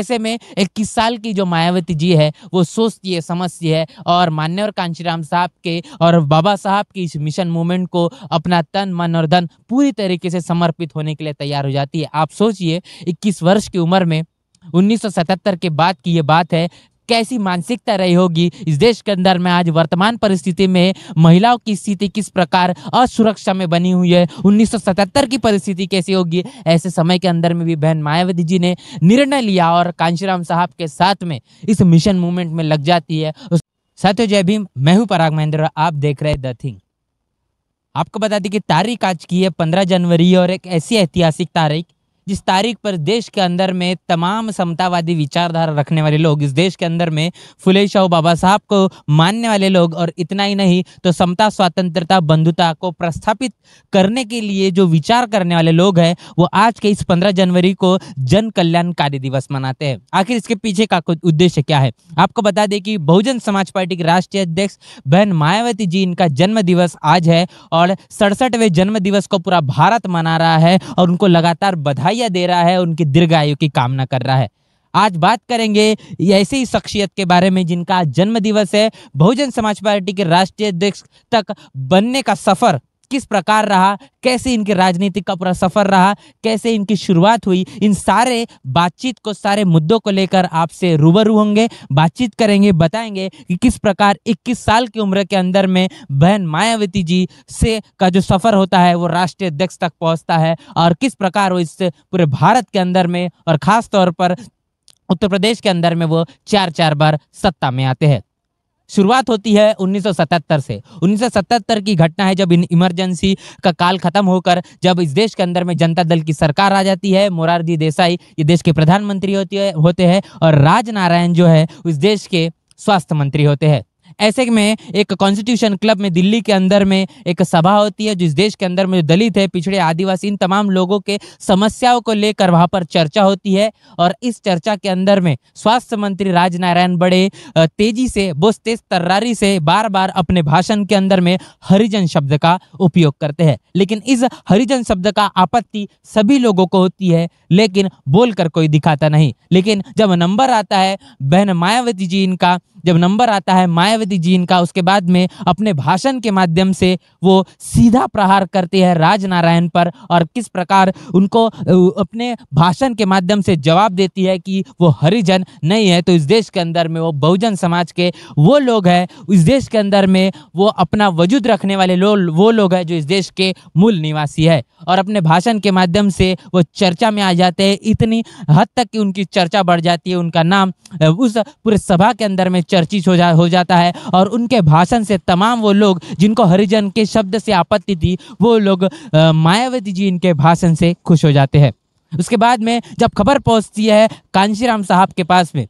ऐसे में इक्कीस साल की जो मायावती जी है वो सोचती है समझती है और मान्यवर कांशीराम साहब के और बाबा साहब की इस मिशन मूवमेंट को अपना तन मन और धन पूरी तरीके से समर्पित होने के लिए तैयार हो जाती है आप सोचिए इक्कीस वर्ष की उम्र में 1977 के बाद की ये बात है कैसी मानसिकता रही होगी इस देश के अंदर में आज वर्तमान परिस्थिति में महिलाओं की स्थिति किस प्रकार असुरक्षा में बनी हुई है 1977 की परिस्थिति कैसी होगी ऐसे समय के अंदर में भी बहन मायावती जी ने निर्णय लिया और कांशीराम साहब के साथ में इस मिशन मूवमेंट में लग जाती है सत्य जय भीम मैं हूँ पराग महेंद्र आप देख रहे द थिंग आपको बता दें कि तारीख आज की है पंद्रह जनवरी और एक ऐसी ऐतिहासिक तारीख जिस तारीख पर देश के अंदर में तमाम समतावादी विचारधारा रखने वाले लोग इस देश के अंदर में फुले शाह बाबा साहब को मानने वाले लोग और इतना ही नहीं तो समता स्वतंत्रता बंधुता को प्रस्थापित करने के लिए जो विचार करने वाले लोग हैं वो आज के इस पंद्रह जनवरी को जन कल्याणकारी दिवस मनाते हैं आखिर इसके पीछे का उद्देश्य क्या है आपको बता दें कि बहुजन समाज पार्टी के राष्ट्रीय अध्यक्ष बहन मायावती जी इनका जन्म दिवस आज है और सड़सठवें जन्म दिवस को पूरा भारत मना रहा है और उनको लगातार बधाई बधाइयां दे रहा है उनकी दीर्घायु की कामना कर रहा है आज बात करेंगे ऐसी ही शख्सियत के बारे में जिनका जन्म दिवस है बहुजन समाज पार्टी के राष्ट्रीय अध्यक्ष तक बनने का सफर किस प्रकार रहा कैसे इनके राजनीतिक का पूरा सफर रहा कैसे इनकी शुरुआत हुई इन सारे बातचीत को सारे मुद्दों को लेकर आपसे रूबरू होंगे बातचीत करेंगे बताएंगे कि किस प्रकार 21 साल की उम्र के अंदर में बहन मायावती जी से का जो सफर होता है वो राष्ट्रीय अध्यक्ष तक पहुंचता है और किस प्रकार वो इससे पूरे भारत के अंदर में और खास तौर पर उत्तर प्रदेश के अंदर में वो चार चार बार सत्ता में आते हैं शुरुआत होती है 1977 से 1977 की घटना है जब इन इमरजेंसी का काल खत्म होकर जब इस देश के अंदर में जनता दल की सरकार आ जाती है मोरारजी देसाई ये देश के प्रधानमंत्री होती है होते हैं और राज नारायण जो है उस देश के स्वास्थ्य मंत्री होते हैं ऐसे में एक कॉन्स्टिट्यूशन क्लब में दिल्ली के अंदर में एक सभा होती है जिस देश के अंदर में जो दलित है पिछड़े आदिवासी इन तमाम लोगों के समस्याओं को लेकर वहाँ पर चर्चा होती है और इस चर्चा के अंदर में स्वास्थ्य मंत्री राजनारायण बड़े तेजी से बोस तेज तर्रारी से बार बार अपने भाषण के अंदर में हरिजन शब्द का उपयोग करते हैं लेकिन इस हरिजन शब्द का आपत्ति सभी लोगों को होती है लेकिन बोलकर कोई दिखाता नहीं लेकिन जब नंबर आता है बहन मायावती जी इनका जब नंबर आता है मायावती जी इनका उसके बाद में अपने भाषण के माध्यम से वो सीधा प्रहार करती है राजनारायण पर और किस प्रकार उनको अपने भाषण के माध्यम से जवाब देती है कि वो हरिजन नहीं है तो इस देश के अंदर में वो बहुजन समाज के वो लोग हैं इस देश के अंदर में वो अपना वजूद रखने वाले लोग वो लोग हैं जो इस देश के मूल निवासी है और अपने भाषण के माध्यम से वो चर्चा में आ जाते हैं इतनी हद तक कि उनकी चर्चा बढ़ जाती है उनका नाम उस पूरे सभा के अंदर में चर्चित हो जा हो जाता है और उनके भाषण से तमाम वो लोग जिनको हरिजन के शब्द से आपत्ति थी वो लोग मायावती जी इनके भाषण से खुश हो जाते हैं उसके बाद में जब खबर पहुंचती है कांशीराम साहब के पास में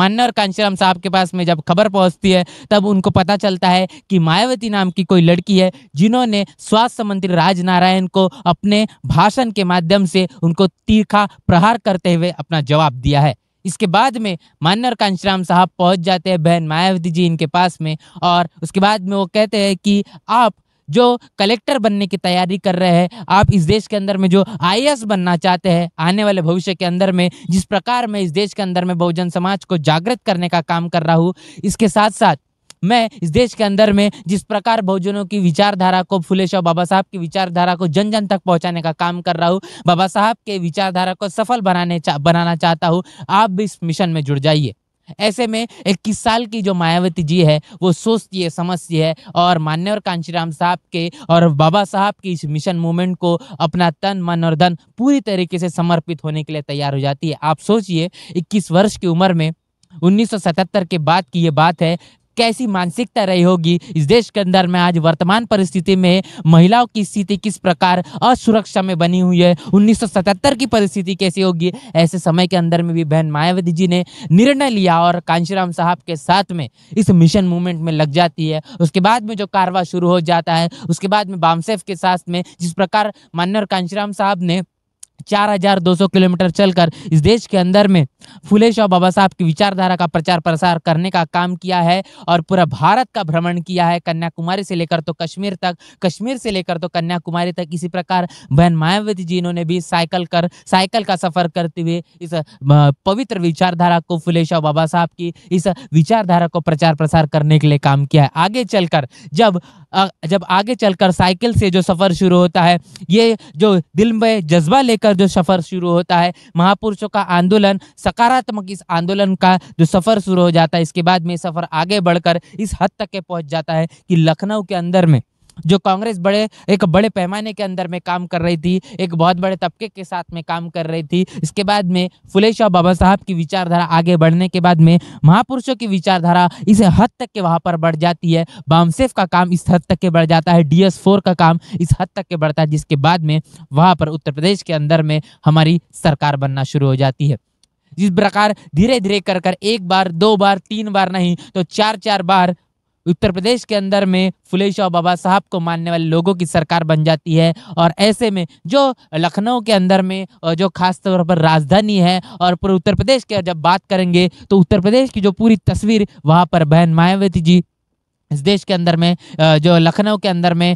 मान्ना और कांशीराम साहब के पास में जब खबर पहुंचती है तब उनको पता चलता है कि मायावती नाम की कोई लड़की है जिन्होंने स्वास्थ्य मंत्री राजनारायण को अपने भाषण के माध्यम से उनको तीखा प्रहार करते हुए अपना जवाब दिया है इसके बाद में मान्यर कांशीराम साहब पहुंच जाते हैं बहन मायावती जी इनके पास में और उसके बाद में वो कहते हैं कि आप जो कलेक्टर बनने की तैयारी कर रहे हैं आप इस देश के अंदर में जो आई बनना चाहते हैं आने वाले भविष्य के अंदर में जिस प्रकार मैं इस देश के अंदर में बहुजन समाज को जागृत करने का काम कर रहा हूँ इसके साथ साथ मैं इस देश के अंदर में जिस प्रकार बहुजनों की विचारधारा को फुले बाबा साहब की विचारधारा को जन जन तक पहुंचाने का काम कर रहा हूँ बाबा साहब के विचारधारा को सफल बनाने चा, बनाना चाहता हूँ आप भी इस मिशन में जुड़ जाइए ऐसे में इक्कीस साल की जो मायावती जी है वो सोचती है समझती है और मान्यवर कांशीराम साहब के और बाबा साहब की इस मिशन मूवमेंट को अपना तन मन और धन पूरी तरीके से समर्पित होने के लिए तैयार हो जाती है आप सोचिए इक्कीस वर्ष की उम्र में 1977 के बाद की ये बात है कैसी मानसिकता रही होगी इस देश के अंदर में आज वर्तमान परिस्थिति में महिलाओं की स्थिति किस प्रकार असुरक्षा में बनी हुई है उन्नीस की परिस्थिति कैसी होगी ऐसे समय के अंदर में भी बहन मायावती जी ने निर्णय लिया और कांशीराम साहब के साथ में इस मिशन मूवमेंट में लग जाती है उसके बाद में जो कारवा शुरू हो जाता है उसके बाद में बामसेफ के साथ में जिस प्रकार मान्य कांशीराम साहब ने चार किलोमीटर चलकर इस देश के अंदर में फुले शाह बाबा साहब की विचारधारा का प्रचार प्रसार करने का काम किया है और पूरा भारत का भ्रमण किया है कन्याकुमारी से लेकर तो कश्मीर तक कश्मीर से लेकर तो कन्याकुमारी तक इसी प्रकार बहन मायावती जी इन्होंने भी साइकिल कर साइकिल का सफर करते हुए इस पवित्र विचारधारा को फुले शाह बाबा साहब की इस विचारधारा को प्रचार प्रसार करने के लिए काम किया है आगे चलकर जब जब आगे चलकर साइकिल से जो सफर शुरू होता है ये जो दिल में जज्बा लेकर जो सफ़र शुरू होता है महापुरुषों का आंदोलन सकारात्मक इस आंदोलन का जो सफ़र शुरू हो जाता है इसके बाद में सफ़र आगे बढ़कर इस हद तक के पहुंच जाता है कि लखनऊ के अंदर में जो कांग्रेस बड़े एक बड़े पैमाने के अंदर में काम कर रही थी एक बहुत बड़े तबके के साथ में काम कर रही थी इसके बाद में फुले शाह बाबा साहब की विचारधारा आगे बढ़ने के बाद में महापुरुषों की विचारधारा इस हद तक के वहाँ पर बढ़ जाती है बामसेफ का काम इस हद तक के बढ़ जाता है डी का काम इस हद तक के बढ़ता है जिसके बाद में वहाँ पर उत्तर प्रदेश के अंदर में हमारी सरकार बनना शुरू हो जाती है जिस प्रकार धीरे धीरे कर कर एक बार दो बार तीन बार नहीं तो चार चार बार उत्तर प्रदेश के अंदर में फुले शाह बाबा साहब को मानने वाले लोगों की सरकार बन जाती है और ऐसे में जो लखनऊ के अंदर में जो खास तौर पर राजधानी है और पूरे उत्तर प्रदेश के जब बात करेंगे तो उत्तर प्रदेश की जो पूरी तस्वीर वहाँ पर बहन मायावती जी इस देश के अंदर में जो लखनऊ के अंदर में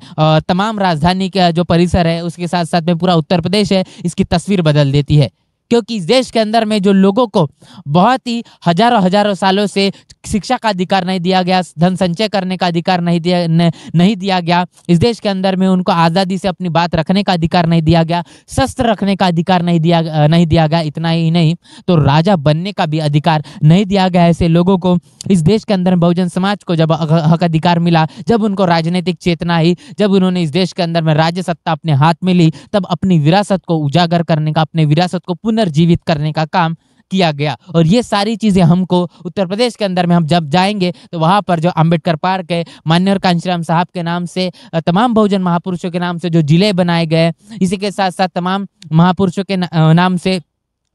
तमाम राजधानी का जो परिसर है उसके साथ साथ में पूरा उत्तर प्रदेश है इसकी तस्वीर बदल देती है क्योंकि इस देश के अंदर में जो लोगों को बहुत ही हजारों हजारों सालों से शिक्षा का अधिकार नहीं दिया गया धन संचय करने का अधिकार नहीं दिया न, नहीं दिया गया इस देश के अंदर में उनको आज़ादी से अपनी बात रखने का अधिकार नहीं दिया गया शस्त्र रखने का अधिकार नहीं दिया नहीं दिया गया इतना ही नहीं तो राजा बनने का भी अधिकार नहीं दिया गया ऐसे लोगों को इस देश के अंदर बहुजन समाज को जब हक अधिकार मिला जब उनको राजनीतिक चेतना आई जब उन्होंने इस देश के अंदर में राज्य सत्ता अपने हाथ में ली तब अपनी विरासत को उजागर करने का अपने विरासत को पुनः पुनर्जीवित करने का काम किया गया और ये सारी चीज़ें हमको उत्तर प्रदेश के अंदर में हम जब जाएंगे तो वहाँ पर जो अंबेडकर पार्क है मान्यवर कांशीराम साहब के नाम से तमाम बहुजन महापुरुषों के नाम से जो जिले बनाए गए इसी के साथ साथ तमाम महापुरुषों के नाम से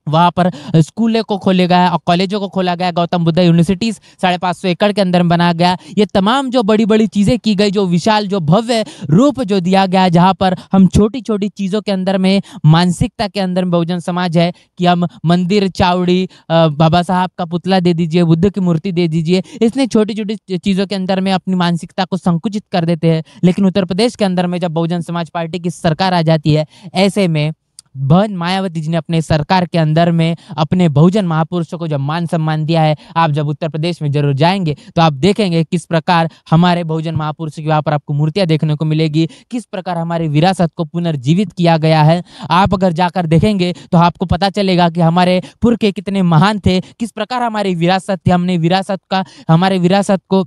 वहाँ पर स्कूलों को खोले गया और कॉलेजों को खोला गया गौतम बुद्ध यूनिवर्सिटीज़ साढ़े पाँच सौ एकड़ के अंदर बनाया गया ये तमाम जो बड़ी बड़ी चीज़ें की गई जो विशाल जो भव्य रूप जो दिया गया जहाँ पर हम छोटी छोटी चीज़ों के अंदर में मानसिकता के अंदर में बहुजन समाज है कि हम मंदिर चावड़ी बाबा साहब का पुतला दे दीजिए बुद्ध की मूर्ति दे दीजिए इसने छोटी छोटी चीज़ों के अंदर में अपनी मानसिकता को संकुचित कर देते हैं लेकिन उत्तर प्रदेश के अंदर में जब बहुजन समाज पार्टी की सरकार आ जाती है ऐसे में बहन मायावती जी ने अपने सरकार के अंदर में अपने बहुजन महापुरुषों को जब मान सम्मान दिया है आप जब उत्तर प्रदेश में जरूर जाएंगे तो आप देखेंगे किस प्रकार हमारे बहुजन महापुरुषों की वहाँ पर आपको मूर्तियाँ देखने को मिलेगी किस प्रकार हमारी विरासत को पुनर्जीवित किया गया है आप अगर जाकर देखेंगे तो आपको पता चलेगा कि हमारे पुरखे कितने महान थे किस प्रकार हमारी विरासत थी हमने विरासत का हमारे विरासत को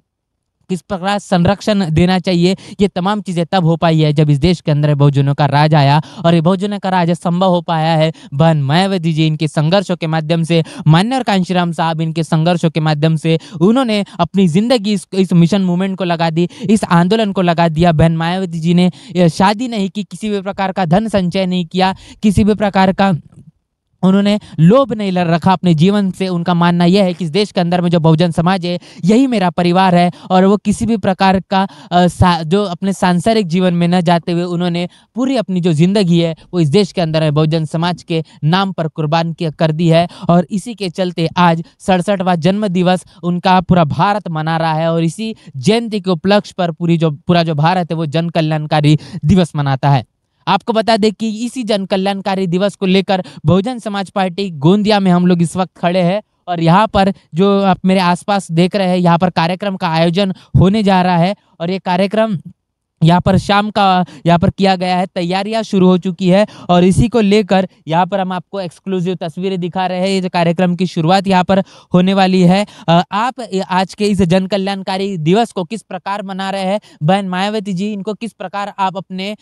किस प्रकार संरक्षण देना चाहिए ये तमाम चीज़ें तब हो पाई है जब इस देश के अंदर बहुजनों का राज आया और ये बहुजनों का राज संभव हो पाया है बहन मायावती जी इनके संघर्षों के माध्यम से मान्य कांशीराम साहब इनके संघर्षों के माध्यम से उन्होंने अपनी ज़िंदगी इस, इस मिशन मूवमेंट को लगा दी इस आंदोलन को लगा दिया बहन मायावती जी ने शादी नहीं की किसी भी प्रकार का धन संचय नहीं किया किसी भी प्रकार का उन्होंने लोभ नहीं लड़ रखा अपने जीवन से उनका मानना यह है कि इस देश के अंदर में जो बहुजन समाज है यही मेरा परिवार है और वो किसी भी प्रकार का जो अपने सांसारिक जीवन में न जाते हुए उन्होंने पूरी अपनी जो ज़िंदगी है वो इस देश के अंदर में बहुजन समाज के नाम पर कुर्बान किया कर दी है और इसी के चलते आज सड़सठवा जन्म दिवस उनका पूरा भारत मना रहा है और इसी जयंती के उपलक्ष्य पर पूरी जो पूरा जो भारत है वो जन कल्याणकारी दिवस मनाता है आपको बता दें कि इसी जन कल्याणकारी दिवस को लेकर बहुजन समाज पार्टी गोंदिया में हम लोग इस वक्त खड़े हैं और यहाँ पर जो आप मेरे आसपास देख रहे हैं यहाँ पर कार्यक्रम का आयोजन होने जा रहा है और ये कार्यक्रम यहाँ पर शाम का यहाँ पर किया गया है तैयारियां शुरू हो चुकी है और इसी को लेकर यहाँ पर हम आपको एक्सक्लूसिव तस्वीरें दिखा रहे हैं ये कार्यक्रम की शुरुआत यहाँ पर होने वाली है आप आज के इस जन कल्याणकारी दिवस को किस प्रकार मना रहे हैं बहन मायावती जी इनको किस प्रकार आप अपने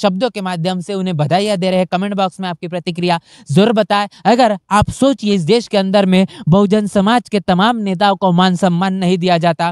शब्दों के माध्यम से उन्हें बधाइयाँ दे रहे हैं कमेंट बॉक्स में आपकी प्रतिक्रिया जरूर बताएं अगर आप सोचिए इस देश के अंदर में बहुजन समाज के तमाम नेताओं को मान सम्मान नहीं दिया जाता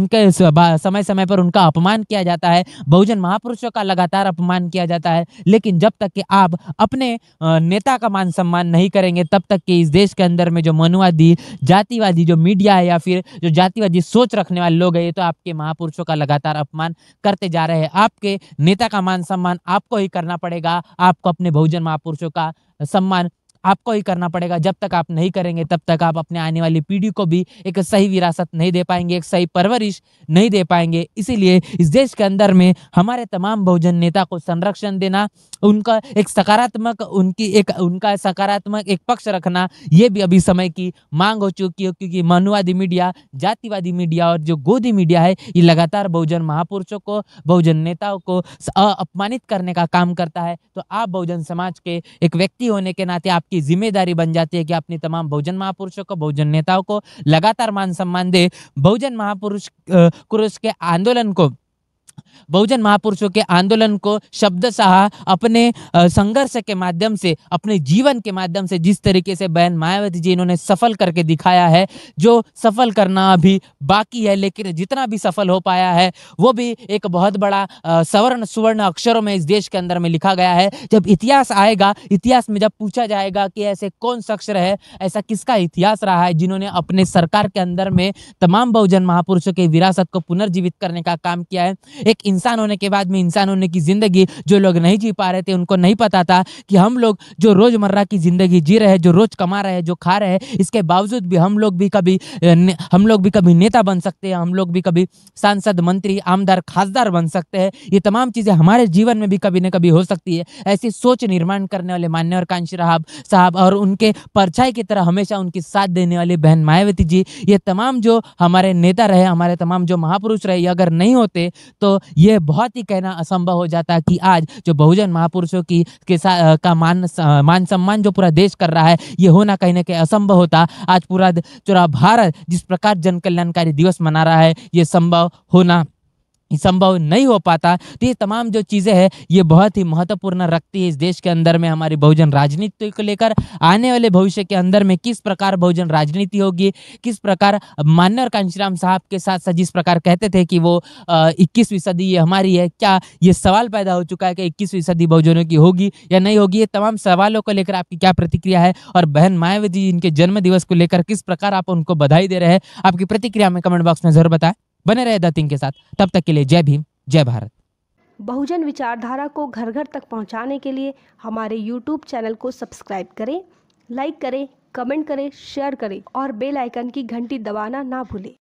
उनके समय समय पर उनका अपमान किया जाता जाता है बहुजन महापुरुषों का लगातार अपमान किया जाता है लेकिन जब तक कि आप अपने नेता का मान सम्मान नहीं करेंगे तब तक कि इस देश के अंदर में जो मनुवादी जातिवादी जो मीडिया है या फिर जो जातिवादी सोच रखने वाले लोग हैं ये तो आपके महापुरुषों का लगातार अपमान करते जा रहे हैं आपके नेता का मान सम्मान आपको ही करना पड़ेगा आपको अपने बहुजन महापुरुषों का सम्मान आपको ही करना पड़ेगा जब तक आप नहीं करेंगे तब तक आप अपने आने वाली पीढ़ी को भी एक सही विरासत नहीं दे पाएंगे एक सही परवरिश नहीं दे पाएंगे इसीलिए इस देश के अंदर में हमारे तमाम बहुजन नेता को संरक्षण देना उनका एक सकारात्मक उनकी एक उनका सकारात्मक एक पक्ष रखना ये भी अभी समय की मांग हो चुकी है क्योंकि मानवादी मीडिया जातिवादी मीडिया और जो गोदी मीडिया है ये लगातार बहुजन महापुरुषों को बहुजन नेताओं को अपमानित करने का काम करता है तो आप बहुजन समाज के एक व्यक्ति होने के नाते आप आपकी जिम्मेदारी बन जाती है कि अपने तमाम बहुजन महापुरुषों को बहुजन नेताओं को लगातार मान सम्मान दे बहुजन महापुरुष पुरुष के आंदोलन को बहुजन महापुरुषों के आंदोलन को शब्द शाह अपने संघर्ष के माध्यम से अपने जीवन के माध्यम से जिस तरीके से बहन मायावती जी इन्होंने सफल करके दिखाया है जो सफल करना अभी बाकी है लेकिन जितना भी सफल हो पाया है वो भी एक बहुत बड़ा सवर्ण सुवर्ण अक्षरों में इस देश के अंदर में लिखा गया है जब इतिहास आएगा इतिहास में जब पूछा जाएगा कि ऐसे कौन शख्स रहे ऐसा किसका इतिहास रहा है जिन्होंने अपने सरकार के अंदर में तमाम बहुजन महापुरुषों के विरासत को पुनर्जीवित करने का काम किया है एक इंसान होने के बाद में इंसान होने की ज़िंदगी जो लोग नहीं जी पा रहे थे उनको नहीं पता था कि हम लोग जो रोज़मर्रा की ज़िंदगी जी रहे जो रोज़ कमा रहे हैं जो खा रहे हैं इसके बावजूद भी हम लोग भी कभी हम लोग भी कभी नेता बन सकते हैं हम लोग भी कभी सांसद मंत्री आमदार खासदार बन सकते हैं ये तमाम चीज़ें हमारे जीवन में भी कभी ना कभी हो सकती है ऐसी सोच निर्माण करने वाले मान्यवर कांशी राहब साहब और उनके परछाई की तरह हमेशा उनकी साथ देने वाली बहन मायावती जी ये तमाम जो हमारे नेता रहे हमारे तमाम जो महापुरुष रहे ये अगर नहीं होते तो यह बहुत ही कहना असंभव हो जाता कि आज जो बहुजन महापुरुषों की के का मान मान सम्मान जो पूरा देश कर रहा है यह होना कहीं ना कहीं असंभव होता आज पूरा पूरा भारत जिस प्रकार जन कल्याणकारी दिवस मना रहा है यह संभव होना संभव नहीं हो पाता तो ये तमाम जो चीज़ें हैं ये बहुत ही महत्वपूर्ण रखती है इस देश के अंदर में हमारी बहुजन राजनीति को लेकर आने वाले भविष्य के अंदर में किस प्रकार बहुजन राजनीति होगी किस प्रकार मान्य और कांशीराम साहब के साथ साथ जिस प्रकार कहते थे कि वो इक्कीसवीं सदी ये हमारी है क्या ये सवाल पैदा हो चुका है कि इक्कीसवीं सदी बहुजनों की होगी या नहीं होगी ये तमाम सवालों को लेकर आपकी क्या प्रतिक्रिया है और बहन मायावती जी इनके जन्मदिवस को लेकर किस प्रकार आप उनको बधाई दे रहे हैं आपकी प्रतिक्रिया हमें कमेंट बॉक्स में जरूर बताएं बने रहे द थिंग के साथ तब तक के लिए जय भीम जय भारत बहुजन विचारधारा को घर घर तक पहुंचाने के लिए हमारे यूट्यूब चैनल को सब्सक्राइब करें लाइक करें कमेंट करें शेयर करें और बेल आइकन की घंटी दबाना ना भूलें